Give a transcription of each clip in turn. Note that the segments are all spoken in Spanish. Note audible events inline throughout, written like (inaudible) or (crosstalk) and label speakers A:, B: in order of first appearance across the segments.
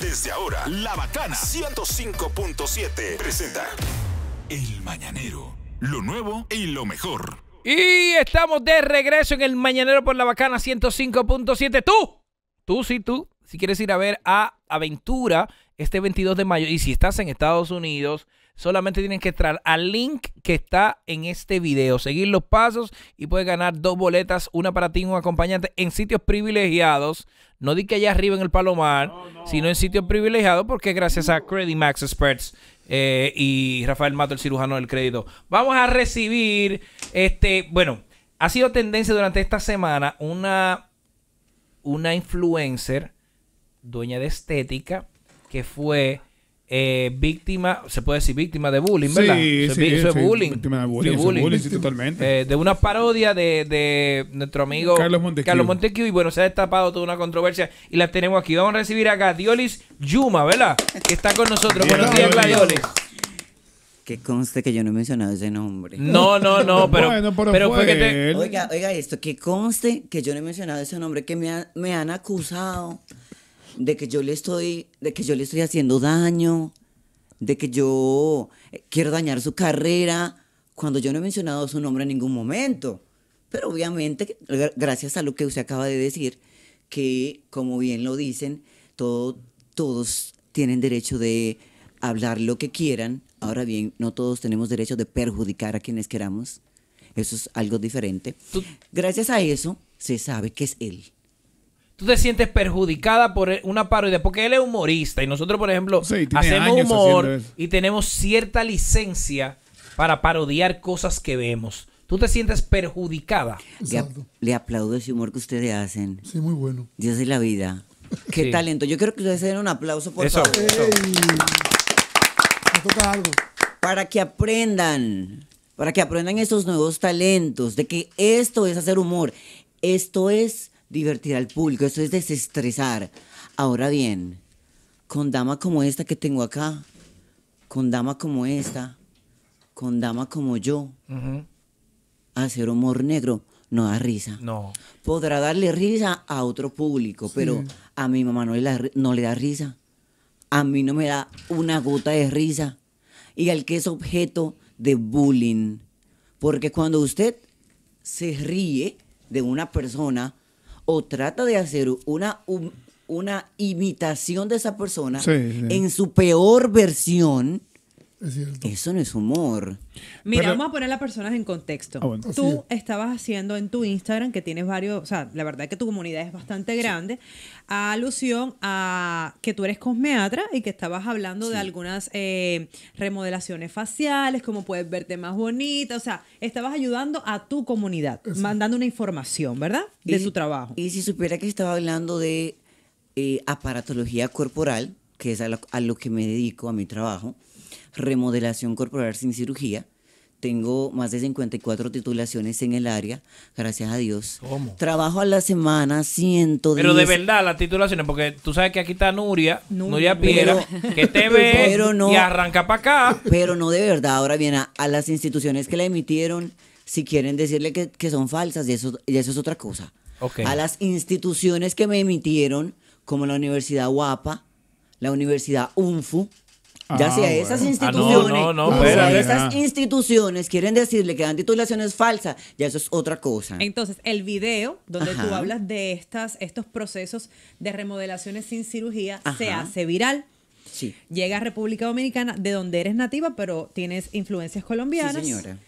A: Desde ahora, La Bacana 105.7 presenta El Mañanero, lo nuevo y lo mejor. Y estamos de regreso en El Mañanero por La Bacana 105.7. Tú, tú sí, tú, si quieres ir a ver a Aventura este 22 de mayo y si estás en Estados Unidos, solamente tienes que entrar al link que está en este video, seguir los pasos y puedes ganar dos boletas, una para ti y un acompañante en sitios privilegiados no di que allá arriba en el Palomar, sino en sitio privilegiado, porque gracias a Credit Max Experts eh, y Rafael Mato, el cirujano del crédito, vamos a recibir, este, bueno, ha sido tendencia durante esta semana una, una influencer, dueña de estética, que fue eh, víctima, se puede decir víctima de bullying, ¿verdad? Sí, bullying. de totalmente. de una parodia de, de nuestro amigo Carlos Montequio. Y bueno, se ha destapado toda una controversia y la tenemos aquí. Vamos a recibir a Diolis Yuma, ¿verdad? Que está con nosotros. Buenos días,
B: Que conste que yo no he mencionado ese nombre. No, no, no, (laughs) pero. Oiga, oiga esto, que conste que yo no he mencionado ese nombre, que me, me han acusado de que yo le estoy, de que yo le estoy haciendo daño, de que yo eh, quiero dañar su carrera, cuando yo no he mencionado su nombre en ningún momento. Pero obviamente, gracias a lo que usted acaba de decir, que como bien lo dicen, todo, todos tienen derecho de hablar lo que quieran. Ahora bien, no todos tenemos derecho de perjudicar a quienes queramos. Eso es algo diferente. Gracias a eso, se sabe que es él
A: tú te sientes perjudicada por e, una parodia, porque él es humorista y nosotros, por ejemplo, hacemos humor y tenemos cierta licencia para parodiar cosas que vemos. Tú te sientes perjudicada.
B: Le, aplaudo ese humor que ustedes hacen. Sí, muy bueno. Dios de la vida. Qué talento. Yo quiero que ustedes den un aplauso, por eso, favor. Para que aprendan, para que aprendan esos nuevos talentos, de que esto es hacer humor, esto es divertir al público, eso es desestresar. Ahora bien, con dama como esta que tengo acá, con dama como esta, con dama como yo, hacer humor negro no da risa. No. Podrá darle risa a otro público, pero a mi mamá no le, no le da risa. A mí no me da una gota de risa. Y al que es objeto de bullying. Porque cuando usted se ríe de una persona, o trata de hacer una, una imitación de
C: esa persona en
B: su peor versión eso no es humor. Mira, vamos
C: a poner a las personas en contexto. Ah, tú estabas haciendo en tu Instagram, que tienes varios, o sea, la verdad es que tu comunidad es bastante grande, a alusión a que tú eres cosmeatra y que estabas hablando de algunas eh, remodelaciones faciales, Como puedes verte más bonita, o sea, estabas ayudando a tu comunidad, mandando una información,
B: ¿verdad? De su trabajo. Y si supiera que estaba hablando de eh, aparatología corporal, que es a lo, que me dedico a mi trabajo, remodelación corporal sin cirugía. Tengo más de 54 titulaciones en el área, gracias a Dios. ¿Cómo? Trabajo a la semana, 110. Pero de verdad,
A: las titulaciones, porque tú sabes que aquí está Nuria, Nuria Piera, que te (laughs) ve y
B: arranca para acá. Pero no de verdad, ahora bien, a, las instituciones que la emitieron, si quieren decirle que, son falsas, y eso, eso es otra cosa. A las instituciones que me emitieron, como la Universidad Guapa, la Universidad UNFU, ya ah, si a esas ah, instituciones, esas instituciones quieren decirle que dan titulaciones falsas, ya eso es otra cosa.
C: Entonces, el video donde tú hablas de estas, estos procesos de remodelaciones sin cirugía se hace viral. Llega a República Dominicana, de donde eres nativa, pero tienes influencias colombianas. Sí, señora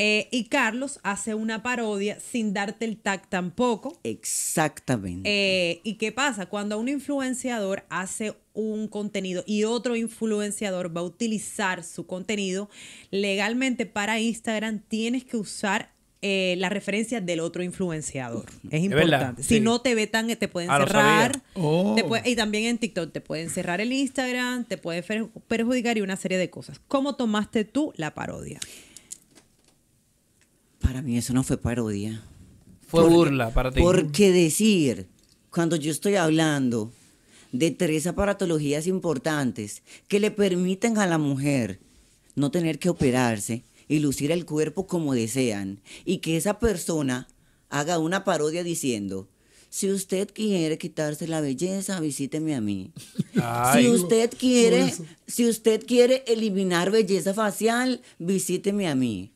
C: eh, y Carlos hace una parodia sin darte el tag tampoco.
B: Exactamente.
C: Eh, ¿Y qué pasa? Cuando un influenciador hace un contenido y otro influenciador va a utilizar su contenido, legalmente para Instagram tienes que usar eh, la referencia del otro influenciador. Es importante. Si no te vetan, te pueden ah, cerrar. Oh. y también en TikTok te pueden cerrar el Instagram, te puede perjudicar y una serie de cosas. ¿Cómo tomaste tú la parodia?
B: Para mí eso no fue parodia. Fue burla
A: para ti. Porque
B: decir, cuando yo estoy hablando de tres aparatologías importantes que le permiten a la mujer no tener que operarse y lucir el cuerpo como desean, y que esa persona haga una parodia diciendo, si usted quiere quitarse la belleza, visíteme a mí. si usted quiere, si usted quiere eliminar belleza facial, visíteme a mí.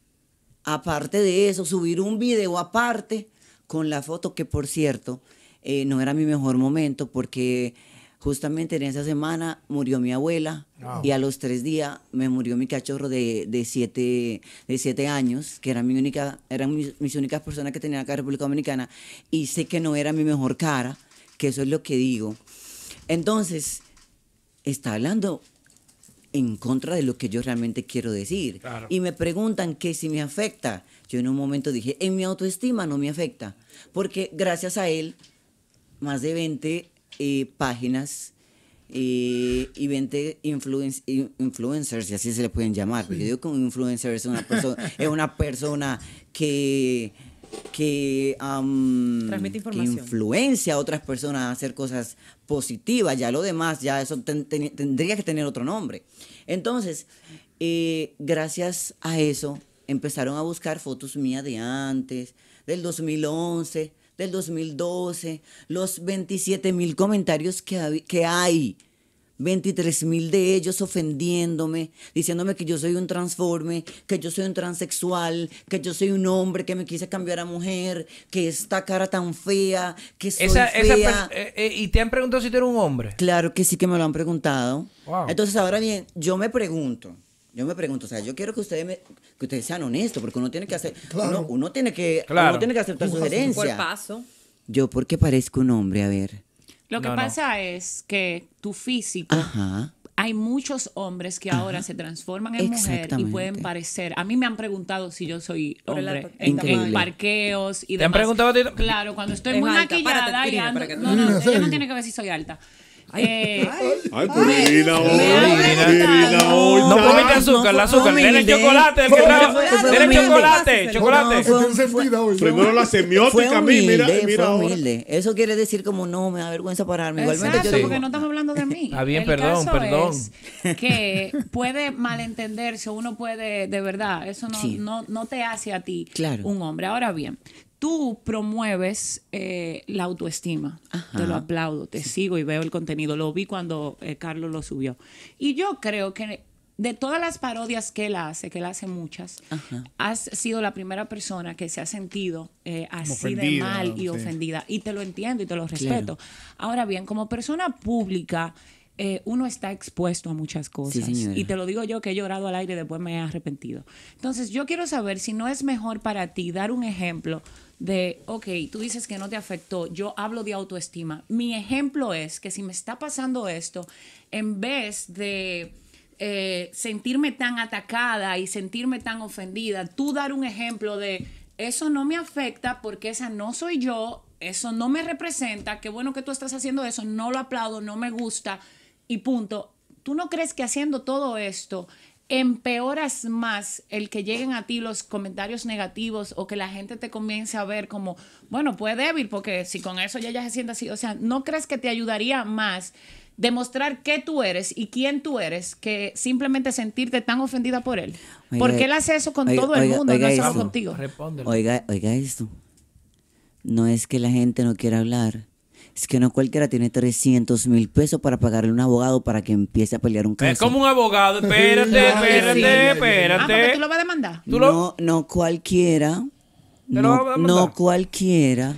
B: Aparte de eso, subir un video aparte con la foto, que por cierto, eh, no era mi mejor momento porque justamente en esa semana murió mi abuela ah. y a los tres días me murió mi cachorro de, siete, de años, que era mi única, eran mis, mis únicas personas que tenía acá en República Dominicana y sé que no era mi mejor cara, que eso es lo que digo. Entonces, está hablando en contra de lo que yo realmente quiero decir. Y me preguntan que si me afecta. Yo en un momento dije, en mi autoestima no me afecta, porque gracias a él, más de 20 eh, páginas eh, y 20 influencers, y así se le pueden llamar, yo digo que un influencer es una, (laughs) es una persona que que, influencia a otras personas a hacer cosas positivas. Ya lo demás, ya eso tendría que tener otro nombre. Entonces, eh, gracias a eso, empezaron a buscar fotos mías de antes, del 2011, del 2012, los 27 mil comentarios que, que hay 23 mil de ellos ofendiéndome, diciéndome que yo soy un transforme, que yo soy un transexual, que yo soy un hombre que me quise cambiar a mujer, que esta cara tan fea, que soy fea. Eh, eh, y te han preguntado si tú eres un hombre. Claro que sí que me lo han preguntado. Entonces ahora bien, yo me pregunto. Yo me pregunto, o sea, yo quiero que ustedes me, que ustedes sean honestos, porque uno tiene que hacer, uno, tiene que, tiene que aceptar su paso. Yo porque parezco un hombre, a ver.
D: Lo que pasa es que tu físico... hay muchos hombres que ahora se transforman en mujer y pueden parecer. A mí me han preguntado si yo soy hombre en, parqueos y demás. ¿Te han preguntado? Claro, cuando estoy muy maquillada y no, no, ella no tiene que ver si soy alta. Eh,
A: ay,
C: ay, pues Irina hoy. Irina No comiste azúcar, la azúcar. Dele chocolate, el que Dele chocolate, chocolate.
A: Primero la semiótica a mí, mira, mira
B: Eso quiere decir como no, me da vergüenza pararme. Igualmente yo digo. porque no estás hablando
D: de mí. (laughs) Ah, bien, perdón, perdón. Que puede malentenderse, uno puede, de verdad, eso no, no, no te hace a ti un hombre. Ahora bien, tú promueves eh, la autoestima. Te lo aplaudo, te sigo y veo el contenido. Lo vi cuando eh, Carlos lo subió. Y yo creo que de todas las parodias que él hace, que él hace muchas, has sido la primera persona que se ha sentido eh, así de mal y ofendida. Y te lo entiendo y te lo respeto. Ahora bien, como persona pública, eh, uno está expuesto a muchas cosas. y te lo digo yo que he llorado al aire y después me he arrepentido. Entonces, yo quiero saber si no es mejor para ti dar un ejemplo de, ok, tú dices que no te afectó, yo hablo de autoestima. Mi ejemplo es que si me está pasando esto, en vez de... Eh, sentirme tan atacada y sentirme tan ofendida, tú dar un ejemplo de eso no me afecta porque esa no soy yo, eso no me representa, qué bueno que tú estás haciendo eso, no lo aplaudo, no me gusta, y punto. ¿Tú no crees que haciendo todo esto empeoras más el que lleguen a ti los comentarios negativos o que la gente te comience a ver como, bueno, puede débil, porque si con eso ya ya se siente así, o sea, ¿no crees que te ayudaría más demostrar qué tú eres y quién tú eres que simplemente sentirte tan ofendida por él? porque él hace eso con todo el mundo, no solo contigo. Oiga,
B: oiga esto. No es que la gente no quiera hablar, es que no cualquiera tiene 300 mil pesos para pagarle a un abogado para que empiece a pelear un caso. Es como
A: un abogado. Espérate, espérate, espérate.
B: Ah, tú
D: lo vas a demandar. No,
B: no cualquiera. No, no cualquiera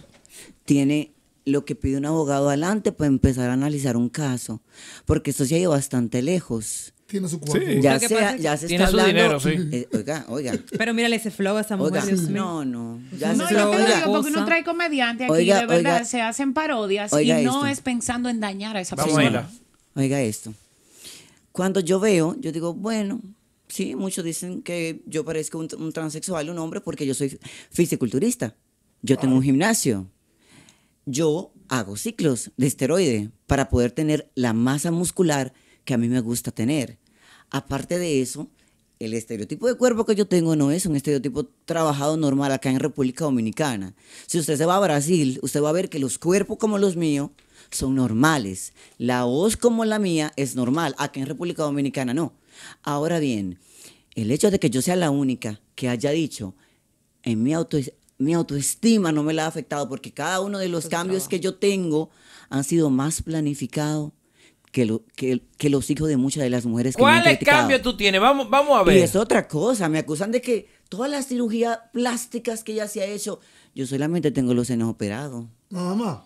B: tiene lo que pide un abogado adelante para empezar a analizar un caso. Porque eso se ha ido bastante lejos tiene su cuarto. Ya, se, ya tiene está su hablando. dinero, sí. Eh,
C: oiga, oiga. Pero mírale ese flow a esa mujer, oiga, No, no. Ya no, se te lo digo porque uno trae comediante
D: aquí, de verdad, se hacen parodias y no es pensando en dañar a esa persona.
B: oiga esto. Cuando yo veo, yo digo, bueno, sí, muchos dicen que yo parezco un, transexual, un hombre, porque yo soy fisiculturista. Yo tengo un gimnasio. Yo hago ciclos de esteroide para poder tener la masa muscular que a mí me gusta tener. Aparte de eso, el estereotipo de cuerpo que yo tengo no es un estereotipo trabajado normal acá en República Dominicana. Si usted se va a Brasil, usted va a ver que los cuerpos como los míos son normales. La voz como la mía es normal. Acá en República Dominicana no. Ahora bien, el hecho de que yo sea la única que haya dicho, en mi, mi autoestima no me la ha afectado porque cada uno de los pues cambios que yo tengo han sido más planificados que, que, los hijos de muchas de las mujeres que ¿Cuáles cambio tú tienes? Vamos, vamos a ver. Y es otra cosa, me acusan de que todas las cirugías plásticas que ya se ha hecho, yo solamente tengo los senos operados.
C: Nada más.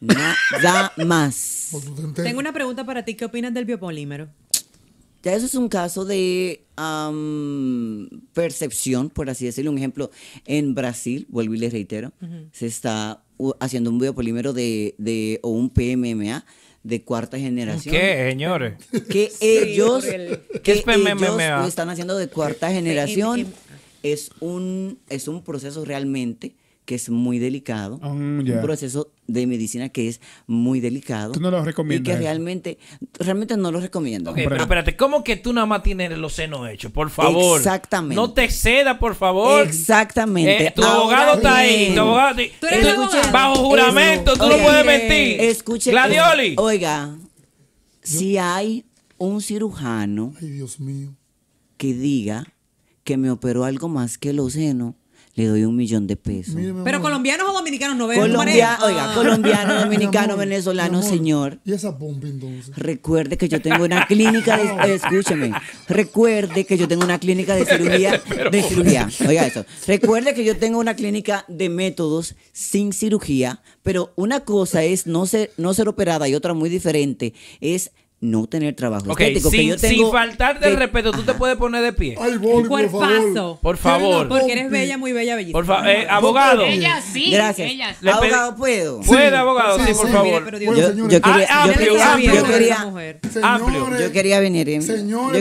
C: Nada más. (laughs) Pues tengo una pregunta para ti, ¿qué opinas del biopolímero? Ya eso es un caso de
B: percepción, por así decirlo. Un ejemplo, en Brasil, vuelvo y les reitero, se está haciendo un biopolímero de, de, o un PMMA de cuarta generación. ¿Qué, señores? Que (laughs) ellos, están haciendo de cuarta generación. Es, un, es un proceso realmente que es muy delicado, ah, un proceso de medicina que es muy delicado. Tú no lo recomiendas. Y que realmente, realmente no lo recomiendo. Okay, pero
A: espérate, ¿cómo que tú nada más tienes los senos hechos? Por favor. Exactamente. No te ceda, por favor.
B: Exactamente. Eh, tu abogado está ahí. abogado Bajo juramento, tú no puedes mentir. Escuche. Gladioli. Oiga, si hay un cirujano Ay, Dios mío. que diga que me operó algo más que los senos, le doy un millón de pesos.
C: Pero colombianos o dominicanos no ven Oiga, colombiano, (laughs) dominicano, venezolano,
B: señor.
A: ¿Y esa pompa entonces?
B: Recuerde que yo tengo una clínica de. (laughs) escúcheme. Recuerde que yo tengo una clínica de (laughs) cirugía. de cirugía. Oiga eso. Recuerde que yo tengo una clínica de métodos sin cirugía. Pero una cosa es no ser, no ser operada y otra muy diferente es no tener trabajo estético. Sin, que yo
A: respeto, tú te puedes poner de pie. Ay, por, favor. Por favor. Porque eres bella,
C: muy bella, bellísima. Por favor, eh, abogado. Ella sí. Gracias. Ella sí. Abogado, ¿puedo? Puede, abogado, sí, por favor. yo, quería, yo, quería, yo quería,
B: yo quería venir en, yo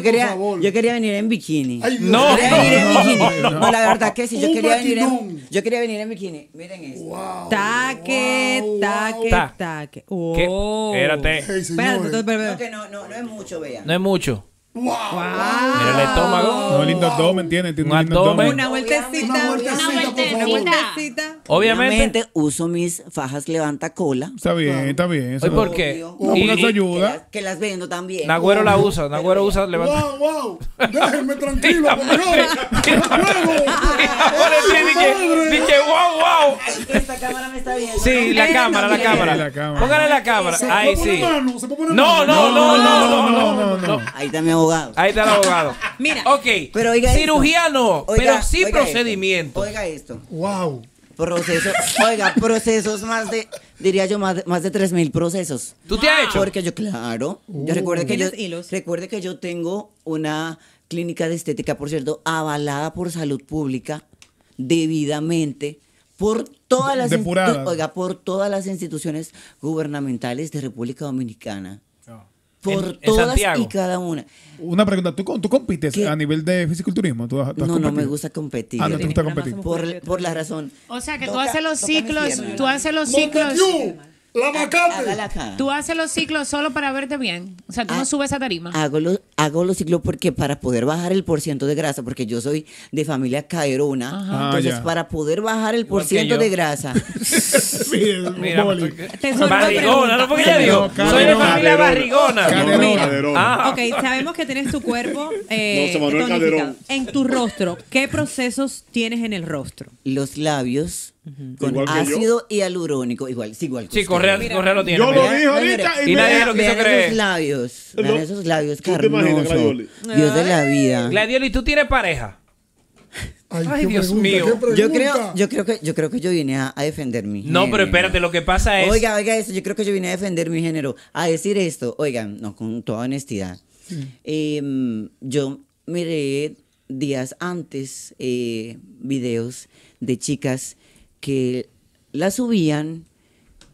B: yo quería venir en bikini. no. la verdad que sí, yo quería venir en,
C: yo quería venir en bikini. Miren eso. Taque, taque, taque. Oh. Espérate. Espérate, espérate no, no, no es mucho, vea. No
B: es mucho. Wow.
C: wow. Mira el estómago. No, lindo abdomen
B: tiene, tiene un, un lindo abdomen. abdomen. Una
C: vueltecita, una vueltecita, una vueltecita.
B: Obviamente, uso mis fajas levanta cola. Está bien, está bien. ¿Por qué? porque ayuda. Que las, vendo también. Nagüero la
A: usa, Nagüero usa levanta.
B: ¡Wow, wow! Déjenme tranquilo, porque
A: Ahora dije, wow, wow.
B: esta cámara me está viendo. Sí, la cámara, la cámara. Póngale la cámara. Ahí sí. No,
A: no, no, no, no,
B: no. Ahí está mi abogado. Ahí está el abogado. Mira. Ok. Pero oiga Cirugía no, pero sí procedimiento. Oiga esto. Wow procesos, oiga, procesos más de, diría yo, más de, más de 3.000 procesos. ¿Tú te has hecho? Porque yo, claro, yo recuerde uh. que yo, recuerde que yo tengo una clínica de estética, por cierto, avalada por salud pública, debidamente, por todas las, oiga, por todas las instituciones gubernamentales de República Dominicana
A: por todas y
B: cada una. Una pregunta, ¿tú, tú compites a nivel de fisiculturismo? no, no me gusta competir. Ah, no te Por, por la razón. O sea, que tú haces los ciclos, tú haces
D: los ciclos. La Tú haces los ciclos solo para verte bien. O sea, tú no ah, subes a tarima.
B: Hago los, ciclos porque para poder bajar el porciento de grasa, porque yo soy de familia caerona. Ah, entonces, para poder bajar el porciento de grasa. (laughs) barrigona, no porque soy de familia barrigona.
C: Ok, sabemos que tienes tu cuerpo eh, en tu rostro. ¿Qué procesos tienes en el rostro?
B: Los labios con ácido y hialurónico, igual, sí, igual. sí, Correa, Correa, lo tiene. Yo lo dije ahorita y, nadie lo quiso creer. Esos labios, esos labios carnosos. Dios de la vida.
A: Gladioli, ¿tú tienes pareja?
B: Ay, Dios mío. Yo creo, yo creo que yo vine a, defender mi género. No, pero espérate, lo que pasa es. Oiga, oiga yo creo que yo vine a defender mi género. A decir esto, oigan, no, con toda honestidad. Em, yo miré días antes eh, videos de chicas que la subían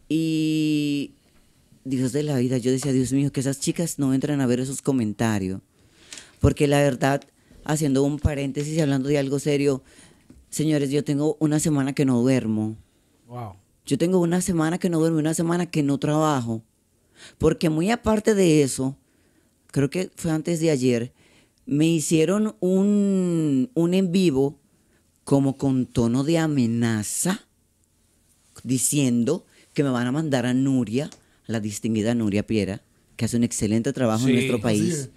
B: y Dios de la vida, yo decía, Dios mío, que esas chicas no entran a ver esos comentarios. Porque la verdad, haciendo un paréntesis y hablando de algo serio, señores, yo tengo una semana que no duermo. Yo tengo una semana que no duermo, una semana que no trabajo. Porque muy aparte de eso, creo que fue antes de ayer, me hicieron un, un en vivo como con tono de amenaza, diciendo que me van a mandar a Nuria, la distinguida Nuria Piera, que hace un excelente trabajo en nuestro país.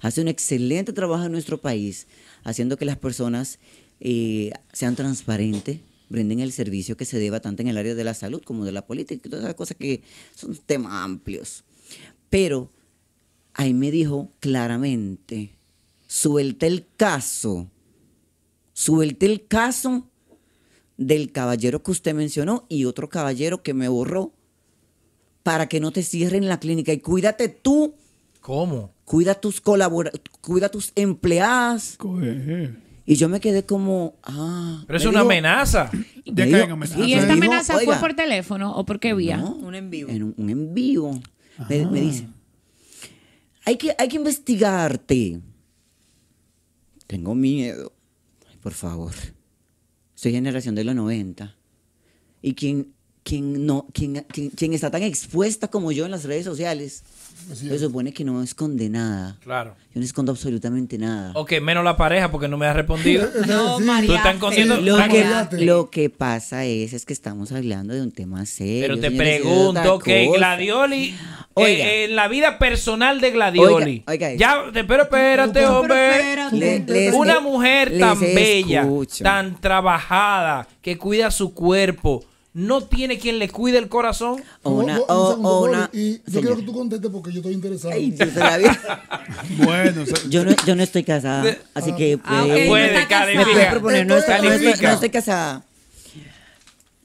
B: Hace un excelente trabajo en nuestro país, haciendo que las personas eh, sean transparentes, brinden el servicio que se deba tanto en el área de la salud como de la política y todas esas cosas que son temas amplios. Pero ahí me dijo claramente, suelta el caso suelte el caso del caballero que usted mencionó y otro caballero que me borró para que no te cierren la clínica y cuídate tú. ¿Cómo? Cuida tus cuida tus empleadas. Y yo me quedé como, ah.
A: Pero es una amenaza.
B: ¿Y esta amenaza fue
D: por teléfono o por qué vía? No, un
B: envío. En un, envío. Me, me, ah. dice, hay que, hay que investigarte. Tengo miedo por favor. Soy generación de los 90. Y quien, no, está tan expuesta como yo en las redes sociales, se supone que no esconde nada. Claro. Yo no escondo absolutamente nada. Ok, menos la pareja porque no me ha respondido.
C: (laughs) no, María.
A: Lo,
B: que, pasa es, es que estamos hablando de un tema serio. Pero te pregunto que
A: Gladioli... en eh, eh, la vida personal de Gladioli. ya, pero espérate, hombre. una mujer tan bella, tan trabajada, que cuida su cuerpo, no tiene quien le cuide el corazón. Oh, una, oh, oh, una, y yo quiero que tú contestes porque yo estoy interesado. (laughs)
B: bueno, yo no, estoy casada, así que ah, ah, no no, estoy, casada.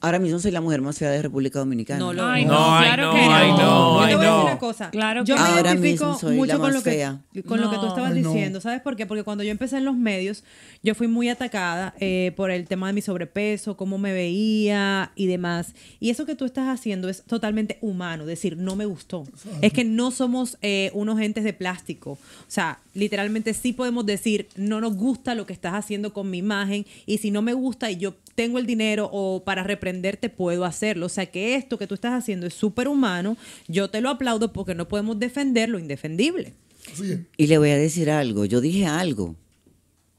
B: Ahora mismo soy la mujer más fea de República Dominicana. No, lo, no, no, claro que no. no. Yo te voy a decir una cosa. Claro yo me identifico mucho con, lo que, con tú estabas
C: diciendo. ¿Sabes por qué? Porque cuando yo empecé en los medios, yo fui muy atacada eh, por el tema de mi sobrepeso, cómo me veía y demás. Y eso que tú estás haciendo es totalmente humano. Decir, no me gustó. Es que no somos eh, unos entes de plástico. O sea, literalmente sí podemos decir, no nos gusta lo que estás haciendo con mi imagen y si no me gusta y yo tengo el dinero o para reprenderte puedo hacerlo. O sea que esto que tú estás haciendo es súper humano, yo te lo aplaudo porque no podemos defender lo indefendible.
B: Y le voy a decir algo, yo dije algo.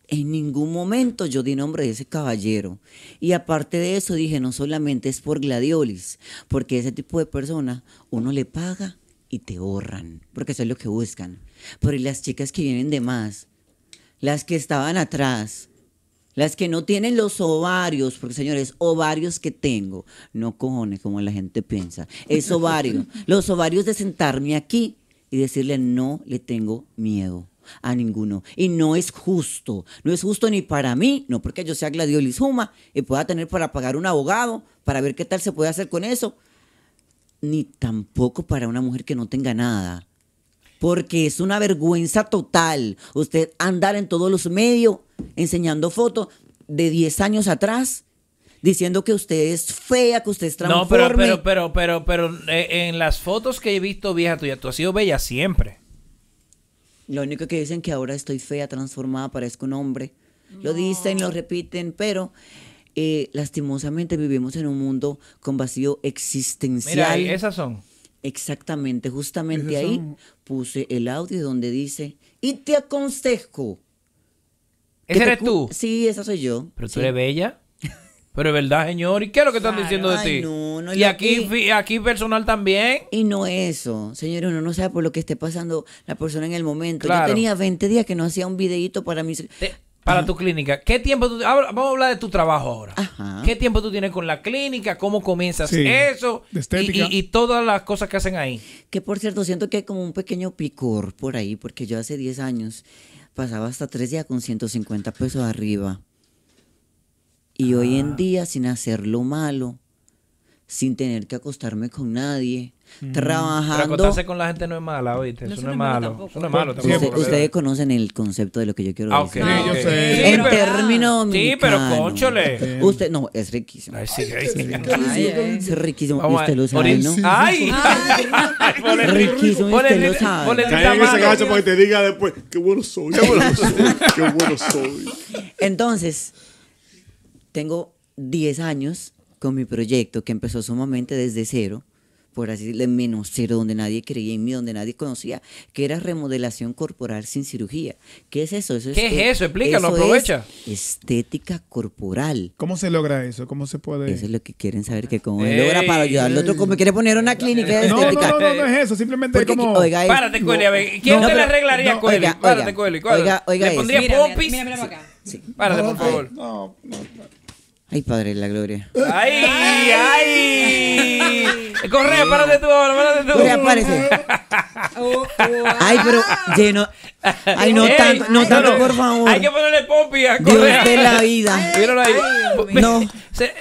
B: En ningún momento yo di nombre de ese caballero. Y aparte de eso dije, no solamente es por gladiolis, porque ese tipo de personas uno le paga y te ahorran. porque eso es lo que buscan por las chicas que vienen de más? Las que estaban atrás. Las que no tienen los ovarios, porque señores, ovarios que tengo, no cojones como la gente piensa, es ovario. (laughs) los ovarios de sentarme aquí y decirle no le tengo miedo a ninguno. Y no es justo, no es justo ni para mí, no porque yo sea Gladiolizuma y pueda tener para pagar un abogado, para ver qué tal se puede hacer con eso, ni tampoco para una mujer que no tenga nada porque es una vergüenza total usted andar en todos los medios enseñando fotos de 10 años atrás diciendo que usted es fea, que usted es transforme. No, pero,
A: pero, pero, pero, pero eh, en las fotos que he visto vieja tuya, tú has sido bella siempre.
B: Lo único que dicen que ahora estoy fea, transformada, parezco un hombre. Lo dicen, lo repiten, pero eh, lastimosamente vivimos en un mundo con vacío existencial. Mira, esas son. Exactamente, justamente ahí puse el audio donde dice, y te aconsejo. ¿Ese eres tú? Sí, esa soy yo. Pero tú eres bella. (laughs)
A: Pero es verdad, señor.
B: ¿Y qué es lo que están diciendo de ti? y
A: aquí, aquí, personal también.
B: Y no eso, señor. Uno no sabe por lo que esté pasando la persona en el momento. Yo tenía 20 días que no hacía un videíto para mis para tu
A: clínica, ¿qué tiempo tú... vamos a hablar de tu trabajo ahora. ¿Qué tiempo tú tienes con la clínica? ¿Cómo comienzas eso? Y, y, todas
B: las cosas que hacen ahí. Que por cierto, siento que hay como un pequeño picor por ahí, porque yo hace 10 años pasaba hasta 3 días con 150 pesos arriba. Y hoy en ah. día, sin hacerlo malo, sin tener que acostarme con nadie, mm. trabajando. acostarse
A: con la gente no es mala, ¿viste? eso, no es malo. Eso no es malo ustedes
B: conocen el concepto de lo que yo quiero ah, decir. Okay. yo sé. en términos Sí, pero conchole. Usted, no, es riquísimo. es riquísimo. es riquísimo. usted lo sabe, ¿no? ¡Ay!
C: (laughs) ay riquísimo, usted lo sabe. Ponle ese
B: gacho para que te diga después, qué bueno soy, qué bueno soy, qué bueno soy. Entonces, tengo 10 años con mi proyecto que empezó sumamente desde cero, por así decirlo, menos cero, donde nadie creía en mí, donde nadie conocía, que era remodelación corporal sin cirugía. ¿Qué es eso? ¿Qué es, eso? Explícalo, eso aprovecha. Es estética corporal. ¿Cómo se logra eso? ¿Cómo se puede...? Eso es lo que quieren saber, que cómo se logra para ayudar al otro, como quiere poner una clínica de estética. No, no, no, no es eso, simplemente como... Oiga, es, Párate, Cueli, a
A: ver, ¿quién te la arreglaría, no, Párate, Cueli, Oiga, oiga, Le pondría popis. Mira, acá. Sí. Párate, por favor. no, no. Ay, padre, la gloria. ¡Ay! ¡Ay!
B: corre párate tú ahora, párate tú. ¡Corre, párate. Oh, oh, ah. Ay, pero lleno. Ay, no eh, tanto, no tanto, por favor. Hay que
A: ponerle pompi a Correa. Dios de la vida. (laughs) ahí. No.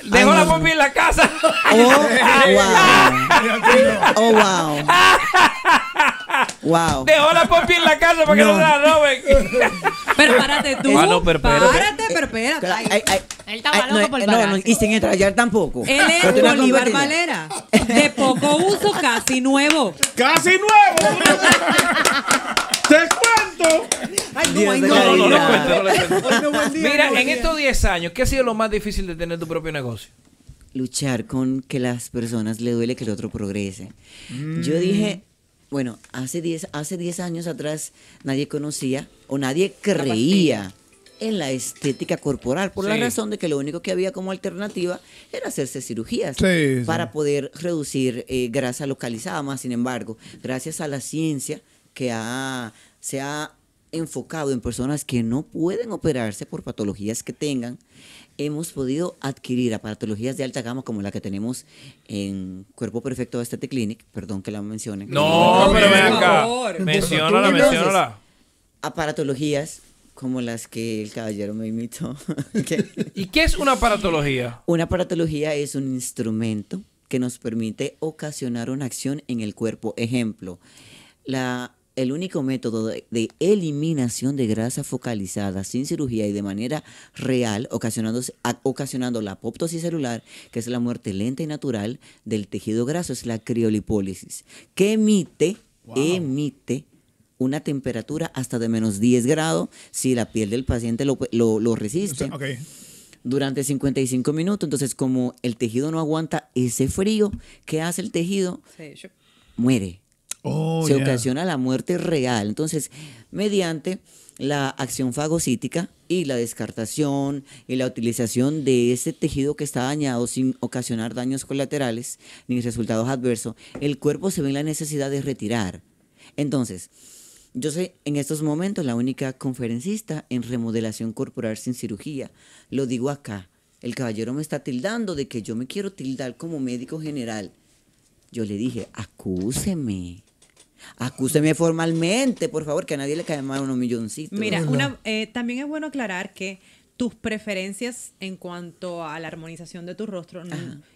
A: dejó la no. en la casa. Oh, wow. Oh, wow. Wow. Dejó la pompi en la
C: casa para que no, se la roben.
A: Pero párate tú.
B: Ah, párate,
C: pero espérate. Él estaba no, por el no, no,
B: y sin estrellar tampoco. Él es Bolívar
C: Valera. De poco uso, casi nuevo. ¡Casi nuevo! ¡Te cuento! Ay, no, no, no, no, Mira, en estos
A: 10 años, ¿qué ha sido lo más difícil de tener tu propio negocio?
B: Luchar con que las personas le duele que el otro progrese. Yo dije, bueno, hace 10 hace diez años atrás nadie conocía o nadie creía en la estética corporal, por la razón de que lo único que había como alternativa era hacerse cirugías para poder reducir eh, grasa localizada. Más sin embargo, gracias a la ciencia que ha, se ha enfocado en personas que no pueden operarse por patologías que tengan, hemos podido adquirir aparatologías de alta gama como la que tenemos en Cuerpo Perfecto de Aesthetic Clinic, perdón que la mencione. No, pero ven acá. Menciónala, menciónala. Aparatologías como las que el caballero me imitó. (laughs)
A: ¿Y qué es una aparatología?
B: Una aparatología es un instrumento que nos permite ocasionar una acción en el cuerpo. Ejemplo, la, el único método de, eliminación de grasa focalizada sin cirugía y de manera real, ocasionando, ocasionando la apoptosis celular, que es la muerte lenta y natural del tejido graso, es la criolipólisis, que emite, emite una temperatura hasta de menos 10 grados si la piel del paciente lo, resiste. Durante 55 minutos, entonces como el tejido no aguanta ese frío, ¿qué hace el tejido? Muere. Oh, se ocasiona la muerte real. Entonces, mediante la acción fagocítica y la descartación y la utilización de ese tejido que está dañado sin ocasionar daños colaterales ni resultados adversos, el cuerpo se ve en la necesidad de retirar. Entonces, yo soy en estos momentos la única conferencista en remodelación corporal sin cirugía. Lo digo acá. El caballero me está tildando de que yo me quiero tildar como médico general. Yo le dije, acúseme. Acúseme formalmente, por favor, que a nadie le cae mal unos milloncitos. Mira,
C: eh, también es bueno aclarar que tus preferencias en cuanto a la armonización de tu rostro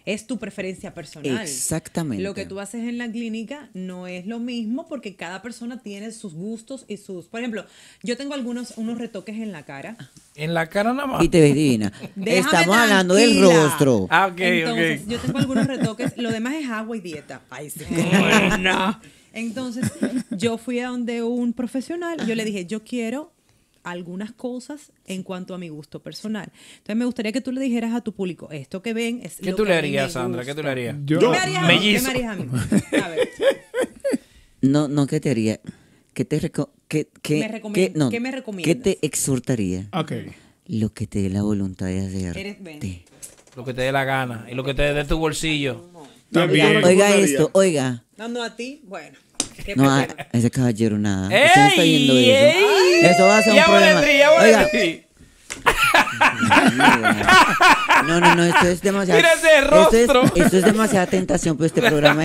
C: es tu preferencia personal. Exactamente. Lo que tú haces en la clínica no es lo mismo porque cada persona tiene sus gustos y sus... Por ejemplo, yo tengo algunos unos retoques en la cara. En la cara nada más. Y te ves divina. (laughs) Estamos hablando del rostro. Ah, ok, Entonces, yo tengo algunos retoques. Lo demás es agua y dieta. Ay, (laughs) Entonces, yo fui a donde un profesional, yo le dije, yo quiero algunas cosas en cuanto a mi gusto personal. Entonces me gustaría que tú le dijeras a tu público, esto que ven es... ¿Qué tú le harías, Sandra? ¿Qué tú le harías? Yo. ¿Qué me harías a mí? me (laughs) a ver.
B: No, no, ¿qué te haría? ¿Qué te reco qué, qué, me qué, ¿Qué me recomiendas? ¿Qué te exhortaría? Ok. Lo que te dé la voluntad de hacer.
A: Lo que te dé la gana y lo que te dé tu bolsillo.
B: También. Oiga, esto, oiga.
C: Dando a ti, bueno. No, ah, ese caballero nada. Ey, eso. Ey, eso va a ser un problema. ya Oiga.
B: (laughs) No, no, no, esto es demasiado. Mira ese rostro. Esto es, demasiada tentación por este programa,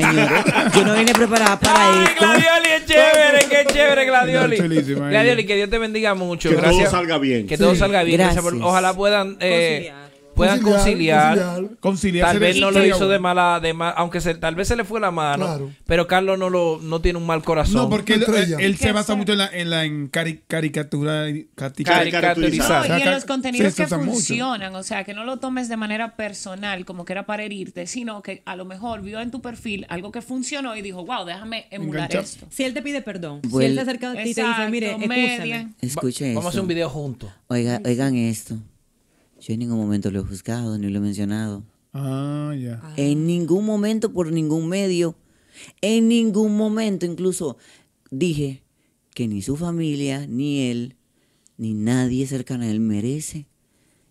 B: Yo no vine preparada para Ay, esto. Gladioli,
A: es chévere, qué chévere, Gladioli. Gladioli, que Dios te bendiga mucho. Que todo salga bien. Que todo salga bien. Gracias. ojalá puedan. Eh, puedan conciliar. conciliar. tal vez no lo hizo de mala, de aunque tal vez se le fue la mano. Pero Carlos no lo no tiene un mal corazón. No, porque él, se basa mucho en la, en la caricatura. Caricaturizar. y en los contenidos que funcionan.
D: O sea, que no lo tomes de manera personal, como que era para herirte, sino que a lo mejor vio en tu perfil algo que funcionó y dijo, wow, déjame emular esto. Si él te pide perdón, si él te acerca
C: a ti y te dice, mire,
A: Escuche esto. Vamos a hacer un video
B: juntos. oigan esto. Yo en ningún momento lo he juzgado ni lo he mencionado. Ah, ya. En ah. ningún momento, por ningún medio. En ningún momento, incluso dije que ni su familia, ni él, ni nadie cercano a él merece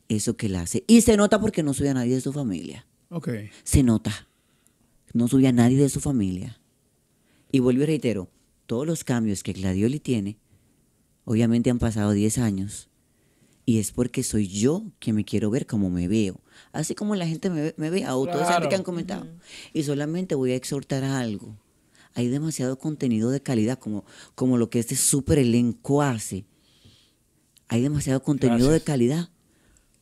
B: eso que él hace. Y se nota porque no sube a nadie de su familia. Ok. Se nota. No sube a nadie de su familia. Y vuelvo y reitero, todos los cambios que Gladioli tiene, obviamente han pasado 10 años y es porque soy yo que me quiero ver como me veo, así como la gente me, ve, a otros que han comentado. Y solamente voy a exhortar a algo. Hay demasiado contenido de calidad, como, como lo que este super elenco hace. Hay demasiado contenido de calidad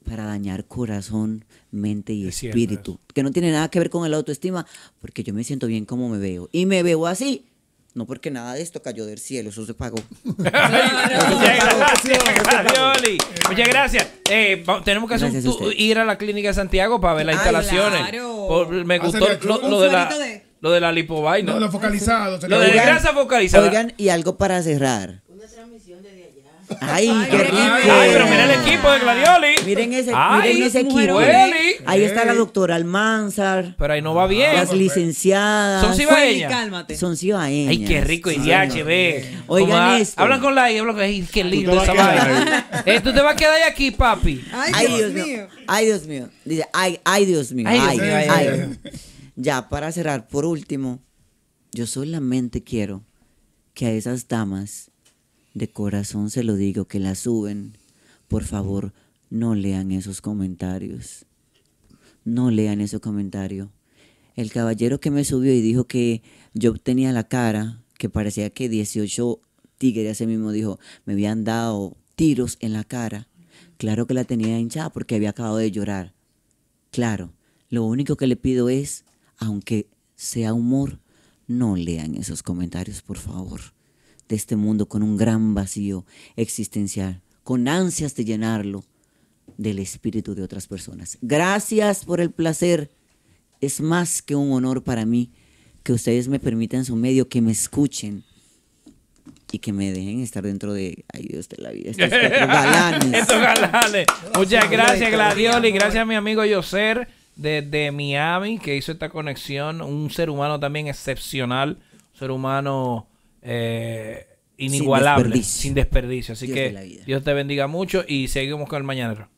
B: para dañar corazón, mente y espíritu, que no tiene nada que ver con la autoestima, porque yo me siento bien como me veo. Y me veo así, no porque nada de esto cayó del cielo, eso se pagó. Muchas
C: gracias,
A: Muchas gracias. Eh, tenemos que ir a la clínica de Santiago para ver las instalaciones. me gustó lo, de la, lo de la
B: lipovaina.
A: No, lo focalizado.
B: Lo de la grasa focalizada. Oigan, y algo para cerrar. Una transmisión de Ay, qué rico. Ay, pero miren el equipo
A: de Gladioli. Miren
B: ese, ay, ese equipo. ¿eh? Ahí está la doctora Almanzar. Pero ahí no va bien. Las licenciadas. Son cibaeñas. Cálmate. Son cibaeñas. Ay, qué rico. Y ya, Oigan esto. Hablan con la y hablan con la Qué lindo esa vaina. Eh, te vas a quedar aquí, papi. Ay, Dios, mío. Ay, Dios mío. Dice, ay, ay, Dios mío. Ay, ay, Ya, para cerrar, por último, yo solamente quiero que a esas damas de corazón se lo digo, que la suben, por favor, no lean esos comentarios. No lean esos comentarios El caballero que me subió y dijo que yo tenía la cara, que parecía que 18 tigres, ese mismo dijo, me habían dado tiros en la cara. Claro que la tenía hinchada porque había acabado de llorar. Claro, lo único que le pido es, aunque sea humor, no lean esos comentarios, por favor de este mundo con un gran vacío existencial, con ansias de llenarlo del espíritu de otras personas. Gracias por el placer. Es más que un honor para mí que ustedes me permitan su medio, que me escuchen y que me dejen estar dentro de, ay Dios de la vida, estos (laughs) galanes. estos
A: galanes. Muchas gracias Gladioli, gracias a mi amigo Yoser desde Miami que hizo esta conexión, un ser humano también excepcional, un ser humano eh, inigualable, sin desperdicio. Así que Dios te bendiga mucho y seguimos con el mañana